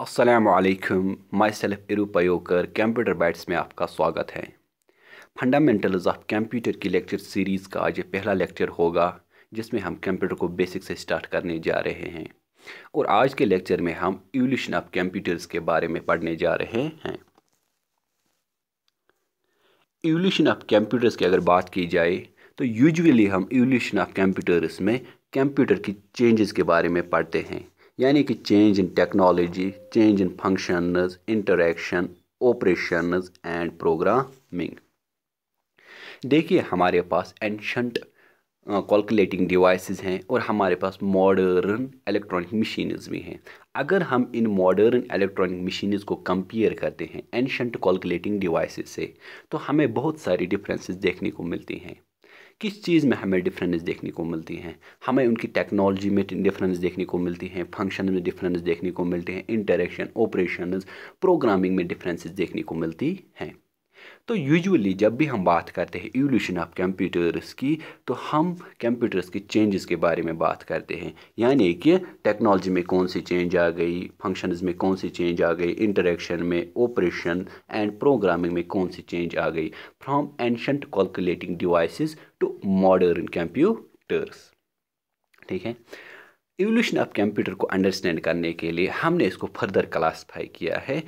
असलकम myself इरू पयोकर कंप्यूटर बैट्स में आपका स्वागत है फंडामेंटल्स ऑफ कंप्यूटर की लेक्चर सीरीज़ का आज ये पहला लेक्चर होगा जिसमें हम कंप्यूटर को बेसिक से स्टार्ट करने जा रहे हैं और आज के लेक्चर में हम इवोल्यूशन ऑफ कंप्यूटर्स के बारे में पढ़ने जा रहे हैं इवोल्यूशन ऑफ कंप्यूटर्स की अगर बात की जाए तो यूजुअली हम इवोल्यूशन ऑफ कंप्यूटर्स में कंप्यूटर की चेंजेस के बारे में पढ़ते हैं यानी कि change in technology change in functions interaction operations and programming देखिए हमारे पास एंशंट कैलकुलेटिंग डिवाइसेस हैं और हमारे पास मॉडर्न इलेक्ट्रॉनिक मशीनज भी हैं अगर हम इन मॉडर्न इलेक्ट्रॉनिक मशीनज को कंपेयर करते हैं एंशंट कैलकुलेटिंग डिवाइसेस से तो हमें बहुत सारी डिफरेंसेस देखने को मिलती हैं किस चीज़ में हमें डिफरेंस देखने को मिलती हैं हमें उनकी टेक्नोलॉजी में डिफरेंस देखने को मिलती हैं फंक्शन में डिफरेंस देखने को मिलते हैं इंटरेक्शन ऑपरेशन प्रोग्रामिंग में डिफरेंसेस देखने को मिलती हैं तो यूजुअली जब भी हम बात करते हैं इवोल्यूशन ऑफ कंप्यूटर्स की तो हम कंप्यूटर्स के चेंजेस के बारे में बात करते हैं यानी कि टेक्नोलॉजी में कौन सी चेंज आ गई फंक्शंस में कौन सी चेंज आ गई इंटरेक्शन में ऑपरेशन एंड प्रोग्रामिंग में कौन सी चेंज आ गई from ancient calculating devices to modern computers ठीक है इवोल्यूशन ऑफ कंप्यूटर को अंडरस्टैंड करने के लिए हमने इसको फर्दर क्लासीफाई किया है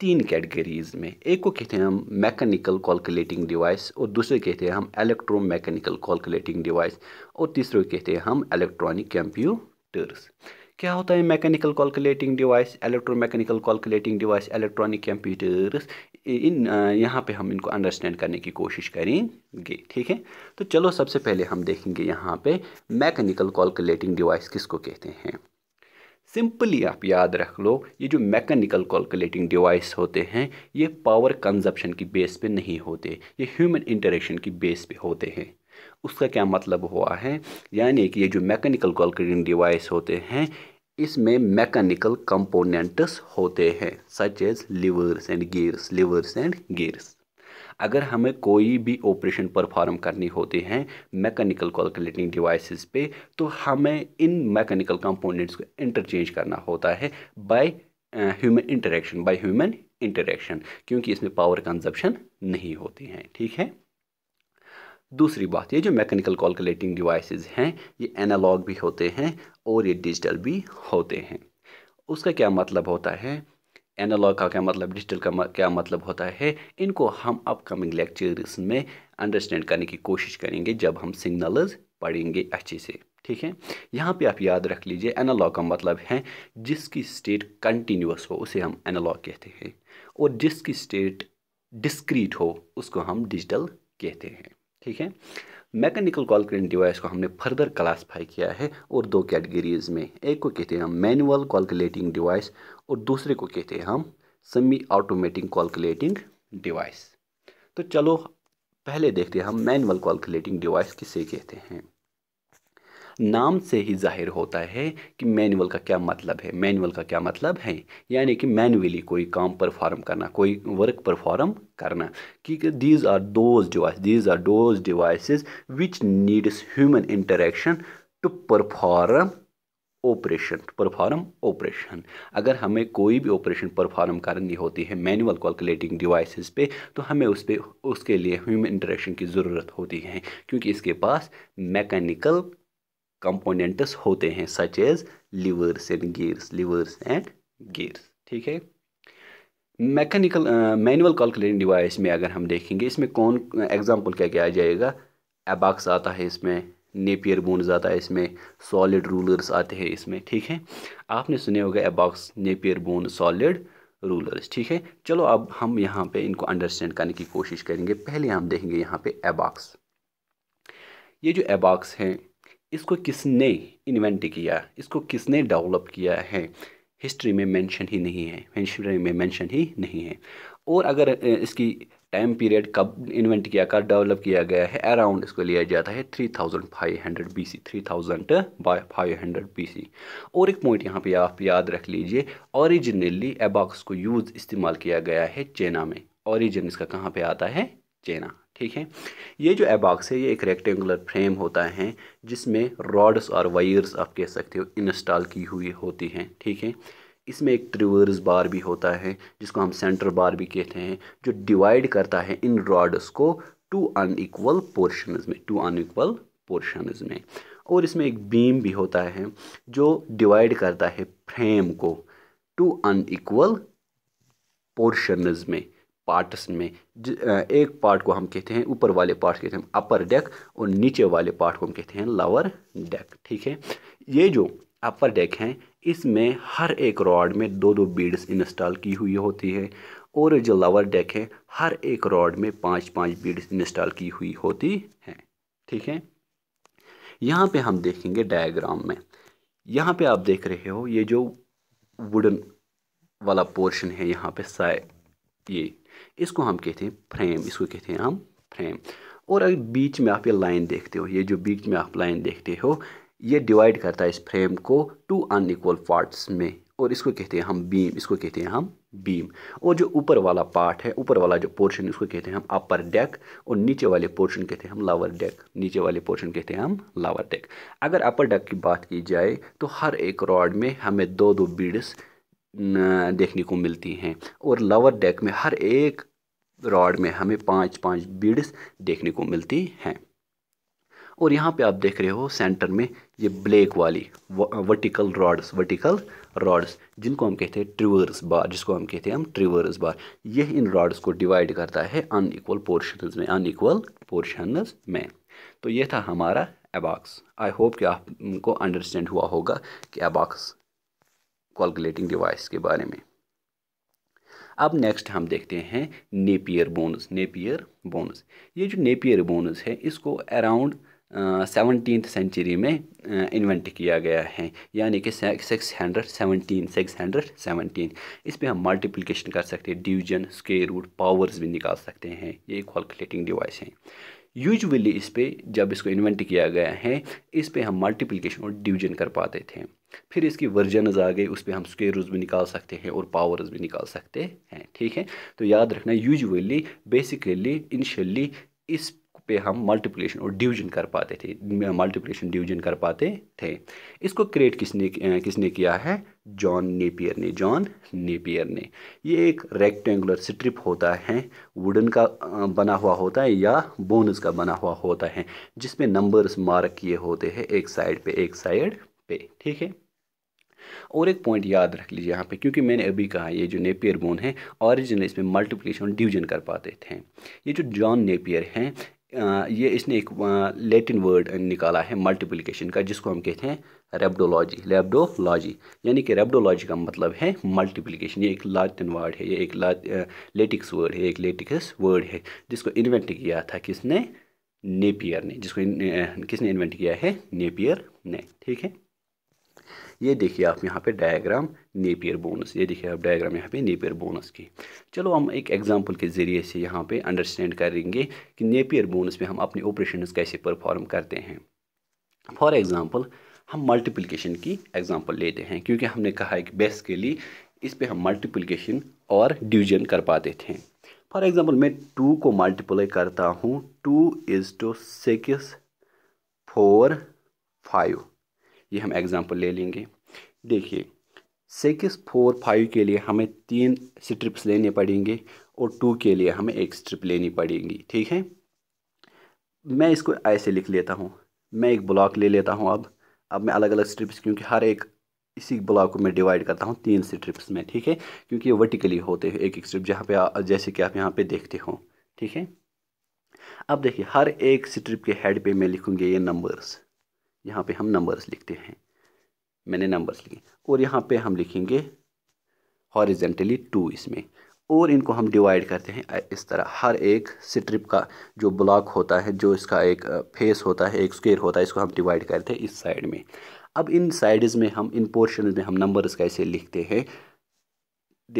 तीन कैटेगरीज में एक को कहते हैं हम मैकेनिकल कॉलकुलेटिंग डिवाइस और दूसरे कहते हैं हम इलेक्ट्रो मैकेनिकल कॉलकुलेटिंग डिवाइस और तीसरे कहते हैं हम इलेक्ट्रॉनिक कंप्यूटर्स क्या होता है mechanical calculating device electro mechanical calculating device electronic computers इन यहाँ पे हम इनको अंडरस्टैंड करने की कोशिश करेंगे ठीक है तो चलो सबसे पहले हम देखेंगे यहाँ पे मैकेनिकल कॉलकुलेटिंग डिवाइस किसको कहते हैं सिंपली आप याद रख लो ये जो मैकेनिकल कैलकुलेटिंग डिवाइस होते हैं ये पावर कंजप्शन की बेस पे नहीं होते ये ह्यूमन इंटरेक्शन की बेस पे होते हैं उसका क्या मतलब हुआ है यानी कि ये जो मैकेनिकल कैलकुलेटिंग डिवाइस होते हैं इसमें मैकेनिकल कंपोनेंट्स होते हैं such as levers and gears levers and gears अगर हमें कोई भी ऑपरेशन परफॉर्म करनी होती है मैकेनिकल कैलकुलेटिंग डिवाइसेस पे तो हमें इन मैकेनिकल कंपोनेंट्स को इंटरचेंज करना होता है by human interaction by human interaction क्योंकि इसमें पावर कंजप्शन नहीं होती हैं ठीक है दूसरी बात ये जो मैकेनिकल कैलकुलेटिंग डिवाइसेस हैं ये एनालॉग भी होते हैं और ये डिजिटल भी होते हैं उसका क्या मतलब होता है एनालॉग का क्या मतलब डिजिटल का क्या मतलब होता है इनको हम अपकमिंग लेक्चर्स में अंडरस्टैंड करने की कोशिश करेंगे जब हम सिग्नल्स पढ़ेंगे अच्छे से ठीक है यहाँ पे आप याद रख लीजिए एनालॉग का मतलब है जिसकी स्टेट कंटिन्यूस हो उसे हम एनालॉग कहते हैं और जिसकी स्टेट डिस्क्रीट हो उसको हम डिजिटल कहते हैं ठीक है मैकेनिकल क्रेन डिवाइस को हमने फर्दर क्लासीफाई किया है और दो कैटेगरीज में एक को कहते हैं हम मैनुअल कॉलकुलेटिंग डिवाइस और दूसरे को कहते हैं हम सेमी ऑटोमेटिक कॉलकुलेटिंग डिवाइस तो चलो पहले देखते हैं हम मैनुअल कॉलकुलेटिंग डिवाइस किसे कहते हैं नाम से ही जाहिर होता है कि मैनुअल का क्या मतलब है मैनुअल का क्या मतलब है यानी कि मैनुअली कोई काम परफॉर्म करना कोई वर्क परफॉर्म करना कि these are those device these are those devices which needs human interaction to perform operation perform operation अगर हमें कोई भी ऑपरेशन परफॉर्म करनी होती है मैनुअल कैलकुलेटिंग डिवाइसेस पे तो हमें उस पर उसके लिए ह्यूमन इंटरेक्शन की ज़रूरत होती है क्योंकि इसके पास मैकेनिकल कंपोनेंट्स होते हैं such as levers and gears levers and gears ठीक है मैकेनिकल मैनुअल कैलकुलेटिंग डिवाइस में अगर हम देखेंगे इसमें कौन एग्जांपल क्या क्या आ जाएगा एबाक्स आता है इसमें नेपियर बोन्स आता है इसमें सॉलिड रूलर्स आते हैं इसमें ठीक है आपने सुने होगा abacus Napier bone solid rulers ठीक है चलो अब हम यहाँ पे इनको अंडरस्टैंड करने की कोशिश करेंगे पहले हम देखेंगे यहाँ पे एबाक्स ये जो एबाक्स हैं इसको किसने इन्वेंट किया इसको किसने डेवलप किया है हिस्ट्री में मेंशन ही नहीं है हिस्ट्री में मेंशन ही नहीं है और अगर इसकी टाइम पीरियड कब इन्वेंट किया कब डेवलप किया गया है अराउंड इसको लिया जाता है 3500 by five hundred B C और एक पॉइंट यहाँ पे आप याद रख लीजिए ओरिजिनली एबॉक्स को यूज़ इस्तेमाल किया गया है चाइना में ओरिजिन इसका कहाँ पे आता है चाइना ठीक है ये जो एबॉक्स है ये एक रेक्टेंगुलर फ्रेम होता है जिसमें रॉड्स और वायर्स आप कह सकते हो इंस्टॉल की हुई होती हैं ठीक है इसमें एक ट्रिवर्स बार भी होता है जिसको हम सेंटर बार भी कहते हैं जो डिवाइड करता है इन रॉड्स को टू अनईक्वल पोर्शनज़ में टू अनईक्वल पोर्शनज़ में और इसमें एक बीम भी होता है जो डिवाइड करता है फ्रेम को टू अनईक्वल पोर्शनज़ में पार्ट्स में एक पार्ट को हम कहते हैं ऊपर वाले पार्ट कहते हैं अपर डेक और नीचे वाले पार्ट को हम कहते हैं लोअर डेक ठीक है ये जो अपर डेक हैं इसमें हर एक रॉड में दो दो बीड्स इंस्टॉल की हुई होती है और जो लोअर डेक है हर एक रॉड में पांच पांच बीड्स इंस्टॉल की हुई होती हैं ठीक है यहाँ पे हम देखेंगे डायग्राम में यहाँ पे आप देख रहे हो ये जो वुडन वाला पोर्शन है यहाँ पे साय ये इसको हम कहते हैं फ्रेम इसको कहते हैं हम फ्रेम और अगर बीच में आप ये लाइन देखते हो ये जो बीच में आप लाइन देखते हो ये डिवाइड करता है इस फ्रेम को टू अनइक्वल पार्ट्स में और इसको कहते हैं हम बीम इसको कहते हैं हम बीम और जो ऊपर वाला पार्ट है ऊपर वाला जो पोर्शन है उसको कहते हैं हम अपर डेक और नीचे वाले पोर्शन कहते हैं हम लावर डेक नीचे वाले पोर्शन कहते हैं हम लावर डेक अगर अपर डेक की बात की जाए तो हर एक रॉड में हमें दो दो बीड्स देखने को मिलती हैं और लोअर डेक में हर एक रॉड में हमें पांच पांच बीड्स देखने को मिलती हैं और यहाँ पे आप देख रहे हो सेंटर में ये ब्लैक वाली वर्टिकल रॉड्स वर्टिकल रॉड्स जिनको हम कहते हैं ट्रिवर्स बार जिसको हम कहते हैं हम ट्रिवर्स बार ये इन रॉड्स को डिवाइड करता है अनईक्वल पोर्शंस में अनईक्वल पोर्शंस में तो ये था हमारा एबॉक्स आई होप कि आपको अंडरस्टैंड हुआ होगा कि एबॉक्स कॉलकुलेटिंग डिवाइस के बारे में अब नेक्स्ट हम देखते हैं नेपियर बोनस नेपियर बोनस ये जो नेपियर बोनस है इसको अराउंड सेवनटीन सेंचुरी में इन्वेंट किया गया है यानी कि six hundred seventeen six hundred seventeen इस पर हम मल्टीप्लिकेशन कर सकते हैं डिवीजन स्केयर रूट पावर्स भी निकाल सकते हैं ये कैलकुलेटिंग डिवाइस है यूजुअली इस पर जब इसको इन्वेंट किया गया है इस पर हम मल्टीप्लिकेशन और डिवीजन कर पाते थे फिर इसकी वर्जनज आ गई उस पर हम स्केयर्स भी निकाल सकते हैं और पावर्स भी निकाल सकते हैं ठीक है तो याद रखना यूजुअली बेसिकली इनिशली इस पे हम मल्टीप्लिकेशन और डिवीजन कर पाते थे मल्टीप्लिकेशन डिवीजन कर पाते थे इसको क्रिएट किसने किसने किया है जॉन नेपियर ने जॉन नेपियर ने ये एक रेक्टेंगुलर स्ट्रिप होता है वुडन का बना हुआ होता है या बोनस का बना हुआ होता है जिसमें नंबर्स मार्क किए होते हैं एक साइड पे एक साइड पे ठीक है और एक पॉइंट याद रख लीजिए यहाँ पे क्योंकि मैंने अभी कहा ये जो नेपियर बोन है ऑरिजिनल इसमें मल्टीप्लीकेशन और डिवीजन कर पाते थे ये जो जॉन नेपियर हैं ये इसने एक लेटिन वर्ड निकाला है मल्टीप्लीकेशन का जिसको हम कहते हैं रेबडोलॉजी रेबडोलॉजी यानी कि रेबडोलॉजी का मतलब है मल्टीप्लिकेशन ये एक लाटिन वर्ड है ये एक लेटिक्स वर्ड है एक लेटिक्स वर्ड है जिसको इन्वेंट किया था किसने नेपियर ने जिसको किसने इन्वेंट किया है नेपियर ने ठीक है ये देखिए आप यहाँ पे डायग्राम नेपियर बोनस ये देखिए आप डायग्राम यहाँ पे नेपियर बोनस की चलो हम एक एग्जांपल के ज़रिए से यहाँ पे अंडरस्टैंड करेंगे कि नेपियर बोनस में हम अपने ऑपरेशन कैसे परफॉर्म करते हैं फॉर एग्ज़ाम्पल हम मल्टीप्लिकेशन की एग्ज़ाम्पल लेते हैं क्योंकि हमने कहा है कि बेसिकली इस पर हम मल्टीप्लिकेशन और डिवीजन कर पाते थे फॉर एग्ज़ाम्पल मैं टू को मल्टीप्लाई करता हूँ two is two six four five ये हम एग्ज़ाम्पल ले लेंगे देखिए सिक्स फोर फाइव के लिए हमें तीन स्ट्रिप्स लेने पड़ेंगे और टू के लिए हमें एक स्ट्रिप लेनी पड़ेगी ठीक है मैं इसको ऐसे लिख लेता हूँ मैं एक ब्लॉक ले लेता हूँ अब अब मैं अलग अलग स्ट्रिप्स क्योंकि हर एक इसी ब्लॉक को मैं डिवाइड करता हूँ तीन स्ट्रिप्स में ठीक है क्योंकि ये वर्टिकली होते हैं एक एक स्ट्रिप जहाँ पे आ, जैसे कि आप यहाँ पे देखते हो ठीक है अब देखिए हर एक स्ट्रिप के हेड पे मैं लिखूँगी ये नंबर्स यहाँ पे हम नंबर्स लिखते हैं मैंने नंबर्स लिखे और यहाँ पे हम लिखेंगे हॉरिजेंटली टू इसमें और इनको हम डिवाइड करते हैं इस तरह हर एक स्ट्रिप का जो ब्लॉक होता है जो इसका एक फेस होता है एक स्क्वेयर होता है इसको हम डिवाइड करते हैं इस साइड में अब इन साइड्स में हम इन पोर्शन में हम नंबर्स कैसे लिखते हैं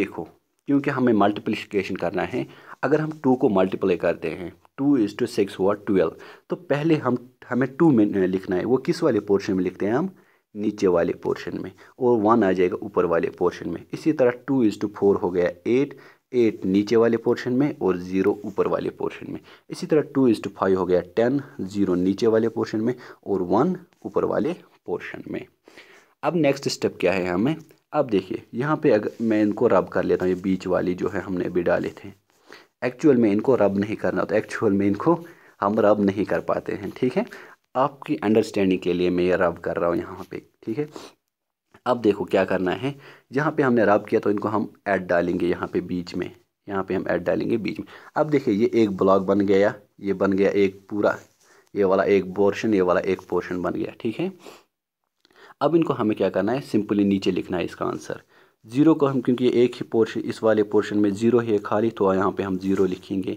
देखो क्योंकि हमें मल्टीप्लिकेशन करना है अगर हम टू को मल्टीप्लाई करते हैं टू इज टू सिक्स हुआ ट्वेल्व तो पहले हम हमें टू में लिखना है वो किस वाले पोर्शन में लिखते हैं हम नीचे वाले पोर्शन में और वन आ जाएगा ऊपर वाले पोर्शन में इसी तरह टू इज टू फोर हो गया एट एट नीचे वाले पोर्शन में और ज़ीरो ऊपर वाले पोर्शन में इसी तरह टू इज टू फाइव हो गया टेन ज़ीरो नीचे वाले पोर्शन में और वन ऊपर वाले पोर्शन में अब नेक्स्ट स्टेप क्या है हमें अब देखिए यहाँ पे अगर मैं इनको रब कर लेता हूँ ये बीच वाली जो है हमने अभी डाले थे एक्चुअल में इनको रब नहीं करना होता एक्चुअल में इनको हम रब नहीं कर पाते हैं ठीक है आपकी अंडरस्टैंडिंग के लिए मैं ये रब कर रहा हूँ यहाँ पे ठीक है अब देखो क्या करना है यहाँ पे हमने रब किया तो इनको हम ऐड डालेंगे यहाँ पे बीच में यहाँ पे हम ऐड डालेंगे बीच में अब देखिए ये एक ब्लॉक बन गया ये बन गया एक पूरा ये वाला एक पोर्शन ये वाला एक पोर्शन बन गया ठीक है अब इनको हमें क्या करना है सिंपली नीचे लिखना है इसका आंसर ज़ीरो को हम क्योंकि एक ही पोर्शन इस वाले पोर्शन में ज़ीरो ही है खाली तो यहाँ पे हम ज़ीरो लिखेंगे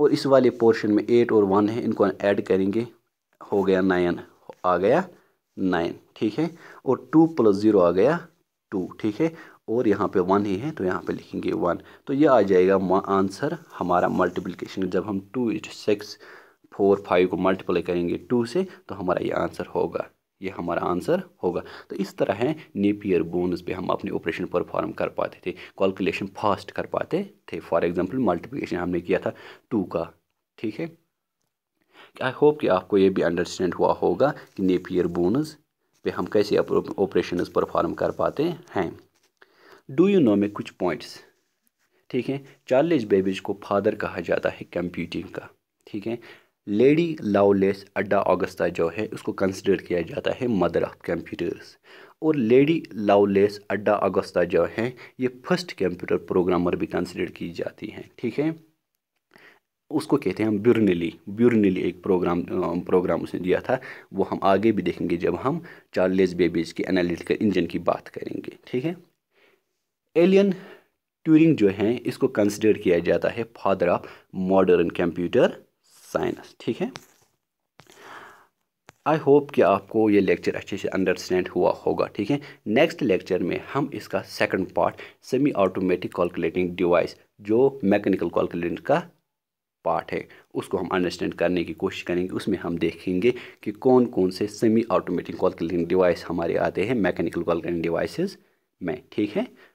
और इस वाले पोर्शन में एट और वन है इनको ऐड करेंगे हो गया नाइन आ गया नाइन ठीक है और टू प्लस ज़ीरो आ गया टू ठीक है और यहाँ पे वन ही है तो यहाँ पे लिखेंगे वन तो ये आ जाएगा आंसर हमारा मल्टीप्लिकेशन जब हम two into six four five को मल्टीप्लाई करेंगे टू से तो हमारा ये आंसर होगा ये हमारा आंसर होगा तो इस तरह है नेपियर बोन्स पे हम अपने ऑपरेशन परफॉर्म कर पाते थे कैलकुलेशन फास्ट कर पाते थे फॉर एग्जांपल मल्टीप्लिकेशन हमने किया था टू का ठीक है आई होप कि आपको ये भी अंडरस्टैंड हुआ होगा कि नेपियर बोनस पे हम कैसे ऑपरेशन परफॉर्म कर पाते हैं डू यू नो में कुछ पॉइंट्स ठीक है चार्लेज बेबीज को फादर कहा जाता है कंप्यूटिंग का ठीक है लेडी लावलेस अड्डा अगस्ता जो है उसको कंसिडर किया जाता है मदर ऑफ कंप्यूटर्स और लेडी लावलेस अड्डा अगस्ता जो है ये फर्स्ट कंप्यूटर प्रोग्रामर भी कंसिडर की जाती हैं ठीक है उसको कहते हैं हम ब्यूरनली ब्यूरनली एक प्रोग्राम प्रोग्राम उसने दिया था वो हम आगे भी देखेंगे जब हम चार्लेस बेबीज के एनालिटिकल इंजन की बात करेंगे ठीक है एलियन ट्यूरिंग जो है इसको कंसिडर किया जाता है father of modern computer science ठीक है आई होप कि आपको ये लेक्चर अच्छे से अंडरस्टैंड हुआ होगा ठीक है नेक्स्ट लेक्चर में हम इसका second part semi automatic calculating device जो मैकेनिकल कैलकुलेटर का पार्ट है उसको हम अंडरस्टैंड करने की कोशिश करेंगे उसमें हम देखेंगे कि कौन कौन से सेमी ऑटोमेटिक कैलकुलेटिंग डिवाइस हमारे आते हैं मैकेनिकल कैलकुलेटिंग डिवाइसेस में ठीक है